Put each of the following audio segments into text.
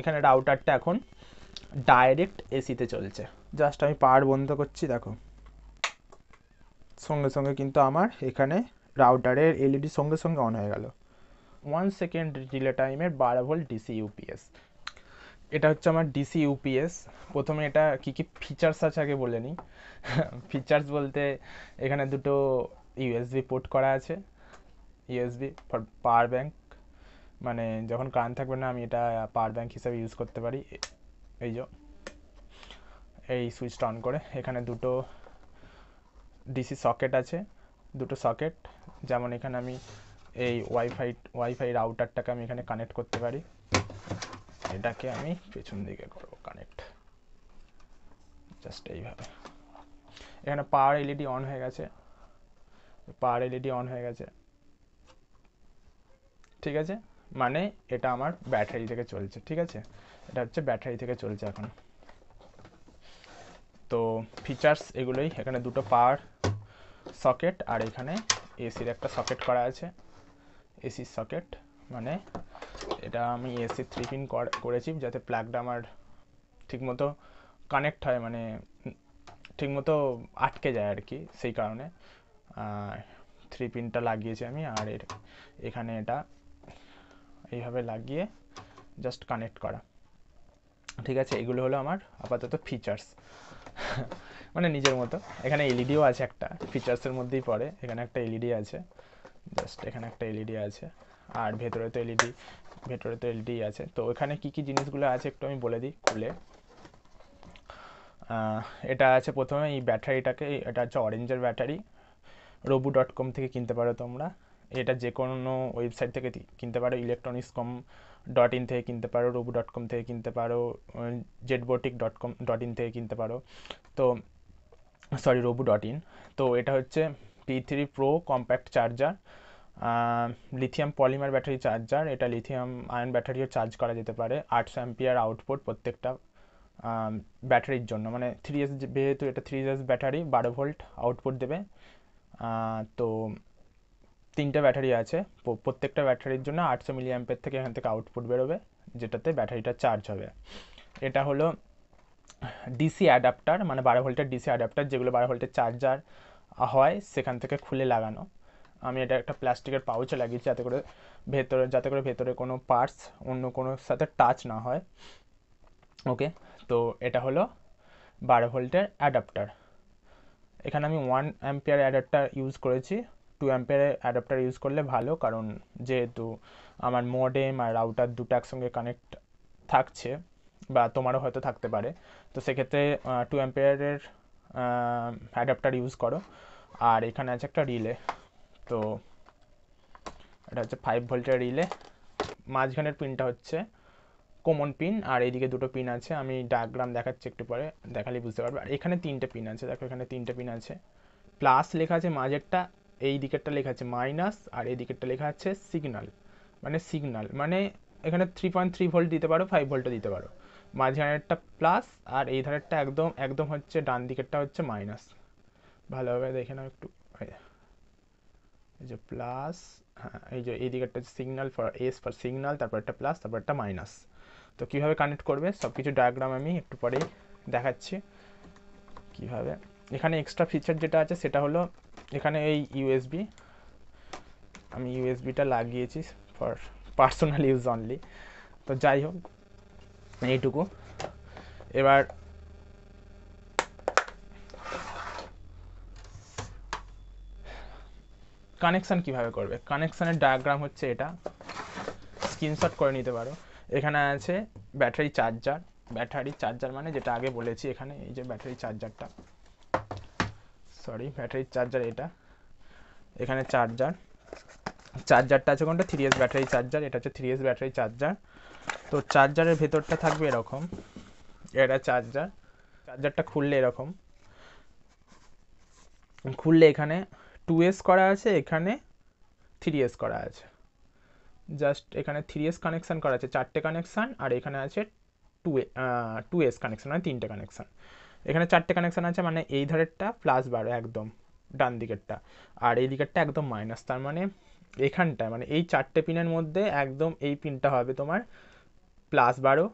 এখানে রাউটারটা এখন ডাইরেক্ট এসিতে চলছে জাস্ট আমি পাওয়ার বন্ধ করছি দেখো সঙ্গে সঙ্গে কিন্তু আমার এখানে রাউটারের এলইডি e সঙ্গে সঙ্গে অন হয়ে গেল ওয়ান সেকেন্ড ডিলে টাইমের বারো ভোল্ট ডিসি ইউপিএস এটা হচ্ছে আমার ডিসি ইউপিএস প্রথমে এটা কী কী ফিচার্স আছে আগে বলে নিই ফিচার্স বলতে এখানে দুটো ইউএসবি পোর্ট করা আছে ইউএসবি ফর পাওয়ার ব্যাঙ্ক মানে যখন কারেন্ট থাকবে না আমি এটা পাওয়ার ব্যাঙ্ক হিসাবে ইউজ করতে পারি এই যে এই সুইচটা অন করে এখানে দুটো ডিসি সকেট আছে দুটো সকেট যেমন এখানে আমি এই ওয়াইফাই ওয়াইফাই রাউটারটাকে আমি এখানে কানেক্ট করতে পারি এটাকে আমি পেছন দিকে করবো কানেক্ট জাস্ট এইভাবে এখানে পাওয়ার এলইডি অন হয়ে গেছে পাওয়ার এলইডি অন হয়ে গেছে ঠিক আছে মানে এটা আমার ব্যাটারি থেকে চলছে ঠিক আছে এটা হচ্ছে ব্যাটারি থেকে চলছে এখন তো ফিচার্স এগুলোই এখানে দুটো পাওয়ার সকেট আর এখানে এসির একটা সকেট করা আছে এসির সকেট মানে এটা আমি এসি থ্রি পিন করেছি যাতে প্লাগটা আমার ঠিকমতো কানেক্ট হয় মানে ঠিকমতো আটকে যায় আর কি সেই কারণে থ্রি পিনটা লাগিয়েছি আমি আর এখানে এটা এইভাবে লাগিয়ে জাস্ট কানেক্ট করা ঠিক আছে এগুলো হলো আমার আপাতত ফিচার্স মানে নিজের মতো এখানে এলইডিও e আছে একটা ফিচার্সের মধ্যেই পড়ে এখানে একটা এলইডি e আছে জাস্ট এখানে একটা এলইডি e আছে আর ভেতরে তো এলইডি ভেতরে তো এলইডি আছে তো ওখানে কি কি জিনিসগুলো আছে একটু আমি বলে দিই খুলে এটা আছে প্রথমে এই ব্যাটারিটাকে এটা হচ্ছে অরেঞ্জের ব্যাটারি রবু ডট কম থেকে কিনতে পারো তোমরা এটা যে কোনো ওয়েবসাইট থেকে কিনতে পারো ইলেকট্রনিক্স কম ডট ইন থেকে কিনতে পারো রবু ডট কম থেকে কিনতে পারো Zbotic dot com dot in থেকে কিনতে পারো তো সরি রবু ডট ইন তো এটা হচ্ছে P three pro compact charger lithium polymer battery charger এটা লিথিয়াম আয়ন ব্যাটারিও চার্জ করা যেতে পারে আটশো অ্যাম্পিয়ার আউটপুট প্রত্যেকটা ব্যাটারির জন্য মানে থ্রি এস যেহেতু এটা থ্রি এস ব্যাটারি বারো ভোল্ট আউটপুট দেবে তো তিনটে ব্যাটারি আছে প্রত্যেকটা ব্যাটারির জন্য আটশো মিলি অ্যাম্পের থেকে এখান থেকে আউটপুট বেরোবে যেটাতে ব্যাটারিটা চার্জ হবে এটা হলো ডিসি অ্যাডাপ্টার মানে বারো ভোল্টের ডিসি অ্যাডাপ্টার যেগুলো বারো ভোল্টের চার্জার হয় সেখান থেকে খুলে লাগানো আমি এটা একটা প্লাস্টিকের পাউচে লাগিয়েছি যাতে করে ভেতরে যাতে করে ভেতরে কোনো পার্টস অন্য কোনো সাথে টাচ না হয় ওকে তো এটা হলো বারো ভোল্টের অ্যাডাপ্টার এখানে আমি ওয়ান অ্যাম্পিয়ার অ্যাডাপ্টার ইউজ করেছি টু অ্যাম্পেয়ারের অ্যাডাপ্টার ইউজ করলে ভালো কারণ যেহেতু আমার মডেম আর রাউটার দুটো একসঙ্গে কানেক্ট থাকছে বা তোমারও হয়তো থাকতে পারে তো সেক্ষেত্রে টু অ্যাম্পেয়ারের অ্যাডাপ্টার ইউজ করো আর এখানে আছে একটা রিলে তো এটা হচ্ছে ফাইভ ভোল্টের রিলে মাঝখানের পিনটা হচ্ছে কমন পিন আর এইদিকে দুটো পিন আছে আমি ডায়াগ্রাম দেখাচ্ছি একটু পরে দেখালে বুঝতে পারবে আর এখানে তিনটে পিন আছে দেখো এখানে তিনটে পিন আছে প্লাস লেখা আছে মাঝেরটা এই দিকেরটা লেখা আছে মাইনাস আর এই দিকেরটা লেখা আছে সিগনাল মানে সিগনাল মানে এখানে থ্রি পয়েন্ট থ্রি ভোল্ট দিতে পারো ফাইভ ভোল্টও দিতে পারো মাঝখানেরটা প্লাস আর এই ধারেরটা একদম একদম হচ্ছে ডান দিকেরটা হচ্ছে মাইনাস ভালোভাবে দেখে নাও একটু এই যে প্লাস হ্যাঁ এই যে এই দিকেরটা হচ্ছে signal for S for signal তারপর একটা প্লাস তারপর একটা মাইনাস তো কীভাবে কানেক্ট করবে সব কিছু ডায়াগ্রাম আমি একটু পরেই দেখাচ্ছি কীভাবে এখানে এক্সট্রা ফিচার যেটা আছে সেটা হলো এখানে এই ইউএসবি আমি ইউএসবিটা লাগিয়েছি ফর পার্সোনাল ইউজ অনলি তো যাই হোক এইটুকু এবার কানেকশান কিভাবে করবে কানেকশানের ডায়াগ্রাম হচ্ছে এটা স্ক্রিনশট করে নিতে পারো এখানে আছে ব্যাটারি চার্জার ব্যাটারি চার্জার মানে যেটা আগে বলেছি এখানে এই যে ব্যাটারি চার্জারটা সরি ব্যাটারির চার্জার এটা এখানে চার্জার চার্জারটা আছে কোনটা থ্রি এস ব্যাটারি চার্জার এটা হচ্ছে থ্রি এস ব্যাটারি চার্জার তো চার্জারের ভেতরটা থাকবে এরকম এটা চার্জার চার্জারটা খুললে এরকম খুললে এখানে টু এস করা আছে এখানে থ্রি এস করা আছে জাস্ট এখানে থ্রি এস কানেকশান করা আছে চারটে কানেকশান আর এখানে আছে টু টু এস কানেকশান মানে তিনটে কানেকশান এখানে চারটে কানেকশান আছে মানে এই ধারেরটা প্লাস বারো একদম ডান দিকেরটা আর এই দিকেরটা একদম মাইনাস তার মানে এখানটায় মানে এই চারটে পিনের মধ্যে একদম এই পিনটা হবে তোমার প্লাস বারো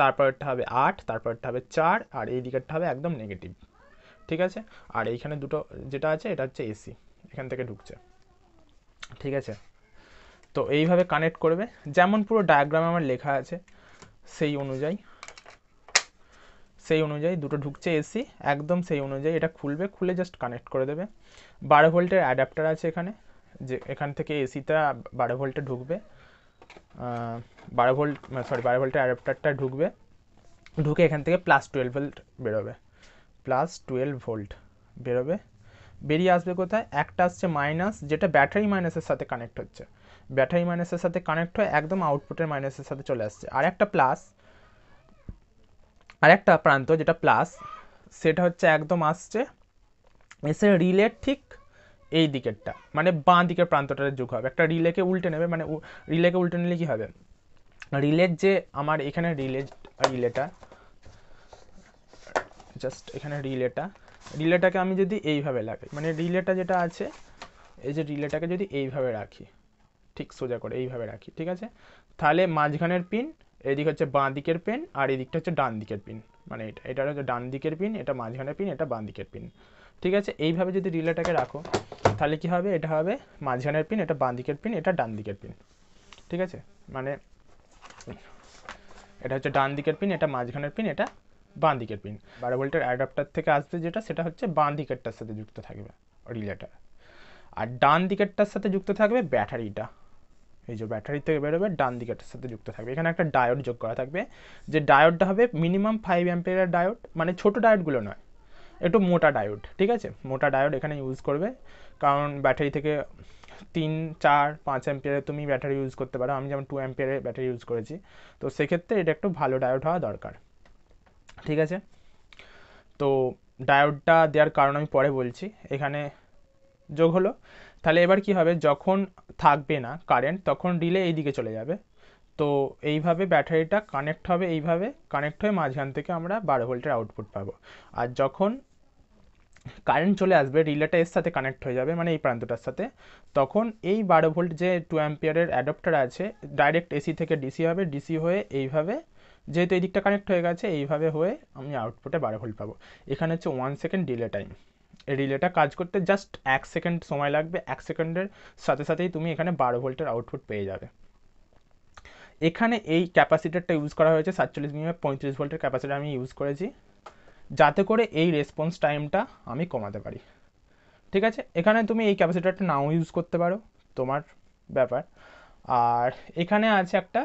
তারপরটা হবে আট তারপরটা হবে চার আর এই দিকেরটা হবে একদম নেগেটিভ ঠিক আছে আর এইখানে দুটো যেটা আছে এটা হচ্ছে এসি এখান থেকে ঢুকছে ঠিক আছে তো এইভাবে কানেক্ট করবে যেমন পুরো ডায়াগ্রামে আমার লেখা আছে সেই অনুযায়ী সেই অনুযায়ী দুটো ঢুকছে এসি একদম সেই অনুযায়ী এটা খুলবে খুলে জাস্ট কানেক্ট করে দেবে বারো ভোল্টের অ্যাডাপ্টার আছে এখানে যে এখান থেকে এসিটা বারো ভোল্টে ঢুকবে বারো ভোল্ট সরি বারো ভোল্টের অ্যাডাপ্টারটা ঢুকবে ঢুকে এখান থেকে প্লাস টুয়েলভ ভোল্ট বেরোবে প্লাস টুয়েলভ ভোল্ট বেরোবে বেরিয়ে আসবে কোথায় একটা আসছে মাইনাস যেটা ব্যাটারি মাইনাসের সাথে কানেক্ট হচ্ছে ব্যাটারি মাইনাসের সাথে কানেক্ট হয়ে একদম আউটপুটের মাইনাসের সাথে চলে আসছে আর একটা প্লাস আর একটা প্রান্ত যেটা প্লাস সেটা হচ্ছে একদম আসছে এসে রিলের ঠিক এই দিকেরটা মানে বাঁ দিকের প্রান্তটা যোগ হবে একটা রিলেকে উল্টে নেবে মানে রিলেকে উল্টে নিলে কী হবে রিলের যে আমার এখানে রিলে রিলেটা জাস্ট এখানে রিলেটা রিলেটাকে আমি যদি এইভাবে লাগাই মানে রিলেটা যেটা আছে এই যে রিলেটাকে যদি এইভাবে রাখি ঠিক সোজা করে এইভাবে রাখি ঠিক আছে তাহলে মাঝখানের পিন এদিক হচ্ছে বাঁ দিকের পেন আর এদিকটা হচ্ছে ডান দিকের পিন মানে এটা এটা হচ্ছে ডান দিকের পিন এটা মাঝখানের পিন এটা বাঁ দিকের পিন ঠিক আছে এইভাবে যদি রিলেটাকে রাখো তাহলে কি হবে এটা হবে মাঝখানের পিন এটা বাঁ দিকের পিন এটা ডান দিকের পিন ঠিক আছে মানে এটা হচ্ছে ডান দিকের পিন এটা মাঝখানের পিন এটা বাঁ দিকের পিন বারো ভোল্টের অ্যাডাপ্টার থেকে আসবে যেটা সেটা হচ্ছে বাঁ দিকেরটার সাথে যুক্ত থাকবে রিলেটার আর ডান দিকেরটার সাথে যুক্ত থাকবে ব্যাটারিটা এই যে ব্যাটারি থেকে বেরোবে ডান দিকের সাথে যুক্ত থাকবে এখানে একটা ডায়োড যোগ করা থাকবে যে ডায়োডটা হবে মিনিমাম ফাইভ অ্যাম্পিয়ারের ডায়োড মানে ছোটো ডায়োডগুলো নয় একটু মোটা ডায়োড ঠিক আছে মোটা ডায়োড এখানে ইউজ করবে কারণ ব্যাটারি থেকে তিন চার পাঁচ অ্যাম্পিয়ারে তুমি ব্যাটারি ইউজ করতে পারো আমি যেমন টু অ্যাম্পিয়ারে ব্যাটারি ইউজ করেছি তো সেক্ষেত্রে এটা একটু ভালো ডায়োড হওয়া দরকার ঠিক আছে তো ডায়োডটা দেওয়ার কারণ আমি পরে বলছি এখানে যোগ হলো তাহলে এবার কি হবে যখন থাকবে না কারেন্ট তখন রিলে এইদিকে চলে যাবে তো এইভাবে ব্যাটারিটা কানেক্ট হবে এইভাবে কানেক্ট হয়ে মাঝখান থেকে আমরা বারো ভোল্টের আউটপুট পাবো আর যখন কারেন্ট চলে আসবে রিলেটা এর সাথে কানেক্ট হয়ে যাবে মানে এই প্রান্তটার সাথে তখন এই বারো ভোল্ট যে টু অ্যাম্পিয়ারের অ্যাডপ্টার আছে ডাইরেক্ট এসি থেকে ডিসি হবে ডিসি হয়ে এইভাবে যেহেতু এই দিকটা কানেক্ট হয়ে গেছে এইভাবে হয়ে আমি আউটপুটে বারো ভোল্ট পাবো এখানে হচ্ছে ওয়ান সেকেন্ড ডিলে টাইম রিলেটা কাজ করতে জাস্ট এক সেকেন্ড সময় লাগবে এক সেকেন্ডের সাথে সাথেই তুমি এখানে বারো ভোল্টের আউটপুট পেয়ে যাবে এখানে এই ক্যাপাসিটারটা ইউজ করা হয়েছে সাতচল্লিশ মিনিমে পঁয়ত্রিশ ভোল্টের ক্যাপাসিটার আমি ইউজ করেছি যাতে করে এই রেসপন্স টাইমটা আমি কমাতে পারি ঠিক আছে এখানে তুমি এই ক্যাপাসিটারটা নাও ইউজ করতে পারো তোমার ব্যাপার আর এখানে আছে একটা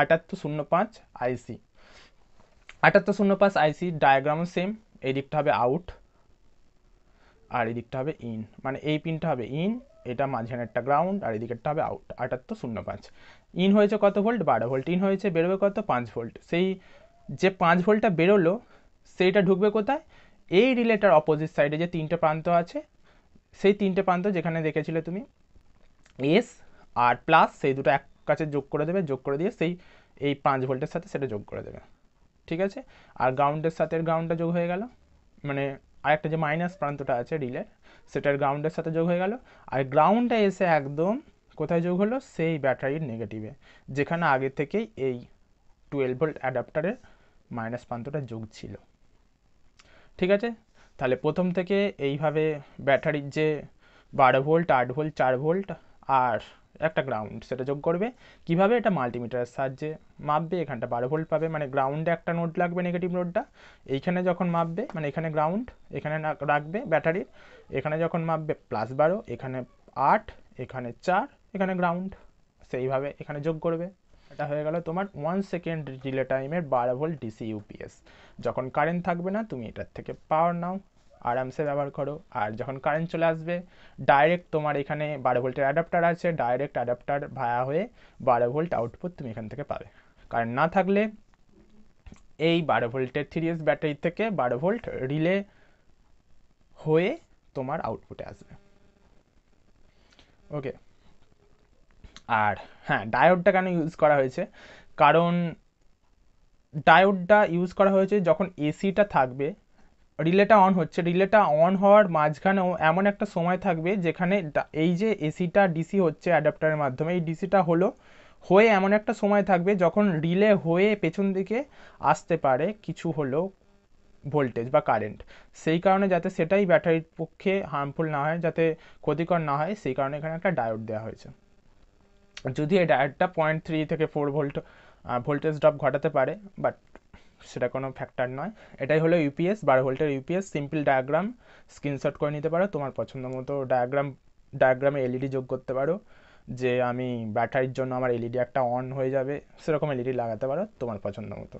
আটাত্তর শূন্য পাঁচ আইসি আটাত্তর শূন্য পাঁচ আইসি ডায়াগ্রামও সেম এই দিকটা হবে আউট আর এদিকটা হবে ইন মানে এই পিনটা হবে ইন এটা মাঝখানেরটা গ্রাউন্ড আর এদিকেরটা হবে আউট আটাত্তর শূন্য পাঁচ ইন হয়েছে কত ভোল্ট বারো ভোল্ট ইন হয়েছে বেরোবে কত পাঁচ ভোল্ট সেই যে পাঁচ ভোল্টটা বেরোলো সেইটা ঢুকবে কোথায় এই রিলেটার অপোজিট সাইডে যে তিনটে প্রান্ত আছে সেই তিনটে প্রান্ত যেখানে দেখেছিলে তুমি এস আর প্লাস সেই দুটো এক কাছে যোগ করে দেবে যোগ করে দিয়ে সেই এই পাঁচ ভোল্টের সাথে সেটা যোগ করে দেবে ঠিক আছে আর গ্রাউন্ডের সাথে গ্রাউন্ডটা যোগ হয়ে গেল মানে আরেকটা যে মাইনাস প্রান্তটা আছে রিলে সেটার গ্রাউন্ডের সাথে যোগ হয়ে গেল আর গ্রাউন্ডটা এসে একদম কোথায় যোগ হলো সেই ব্যাটারির নেগেটিভে যেখানে আগে থেকেই এই টুয়েলভ ভোল্ট অ্যাডাপ্টারের মাইনাস প্রান্তটা যোগ ছিল ঠিক আছে তাহলে প্রথম থেকে এইভাবে ব্যাটারির যে বারো ভোল্ট আট ভোল্ট চার ভোল্ট আর একটা গ্রাউন্ড সেটা যোগ করবে কিভাবে এটা মাল্টিমিটারের সাহায্যে মাপবে এখানটা বারো ভোল্ট পাবে মানে গ্রাউন্ডে একটা নোট লাগবে নেগেটিভ নোটটা এইখানে যখন মাপবে মানে এখানে গ্রাউন্ড এখানে রাখবে ব্যাটারির এখানে যখন মাপবে প্লাস বারো এখানে আট এখানে চার এখানে গ্রাউন্ড সেইভাবে এখানে যোগ করবে এটা হয়ে গেল তোমার ওয়ান সেকেন্ড রিলে টাইমের বারো ভোল্ট ডিসি ইউপিএস যখন কারেন্ট থাকবে না তুমি এটার থেকে পাওয়ার নাও আরামসে ব্যবহার করো আর যখন কারেন্ট চলে আসবে ডাইরেক্ট তোমার এখানে বারো ভোল্টের অ্যাডাপ্টার আছে ডাইরেক্ট অ্যাডাপ্টার ভায়া হয়ে বারো ভোল্ট আউটপুট তুমি এখান থেকে পাবে কারেন্ট না থাকলে এই বারো ভোল্টের থ্রি এস ব্যাটারি থেকে বারো ভোল্ট রিলে হয়ে তোমার আউটপুটে আসবে ওকে আর হ্যাঁ ডায়োডটা কেন ইউজ করা হয়েছে কারণ ডায়োডটা ইউজ করা হয়েছে যখন এসিটা থাকবে রিলেটা অন হচ্ছে রিলেটা অন হওয়ার মাঝখানেও এমন একটা সময় থাকবে যেখানে এই যে এসিটা ডিসি হচ্ছে অ্যাডাপ্টারের মাধ্যমে এই ডিসিটা হলো হয়ে এমন একটা সময় থাকবে যখন রিলে হয়ে পেছন দিকে আসতে পারে কিছু হলো ভোল্টেজ বা কারেন্ট সেই কারণে যাতে সেটাই ব্যাটারির পক্ষে হার্মফুল না হয় যাতে ক্ষতিকর না হয় সেই কারণে এখানে একটা ডায়োড দেওয়া হয়েছে যদি এই ডায়োডটা পয়েন্ট থ্রি থেকে ফোর ভোল্ট ভোল্টেজ ড্রপ ঘটাতে পারে বাট সেটা কোনো ফ্যাক্টর নয় এটাই হলো ইউপিএস বারো ভোল্টের ইউপিএস সিম্পল ডায়াগ্রাম স্ক্রিনশট করে নিতে পারো তোমার পছন্দ মতো ডায়াগ্রাম ডায়াগ্রামে এলইডি যোগ করতে পারো যে আমি ব্যাটারির জন্য আমার এলইডি e একটা অন হয়ে যাবে সেরকম এলইডি e লাগাতে পারো তোমার পছন্দ মতো